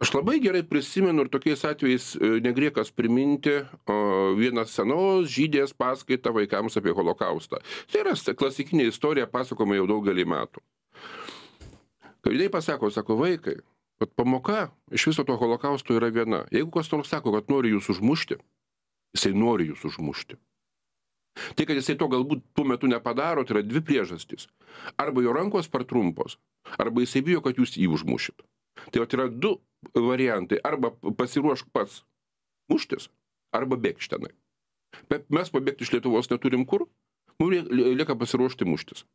aš labai gerai prisimenu ir tokiais atvejais e, negriekas priminti a vieną senos žydės paskaitą vaikams apie holokaustą. Tai yra klasikinė istorija pasakojama jau daugelį metų. Kai jinai pasako, sako vaikai, kad pamoka iš viso to holokausto yra viena. Jeigu kas nors sako, kad nori jūs užmušti, jisai nori jūs užmušti. Tai, kad jisai to galbūt tuo metu nepadaro, tai yra dvi priežastys. Arba jo rankos per trumpos, arba jisai bijo, kad jūs jį užmušit. Tai yra du variantai. Arba pasiruošk pats muštis, arba bėg iš tenai. Bet mes pabėgti iš Lietuvos neturim kur, mums lieka pasiruošti muštis.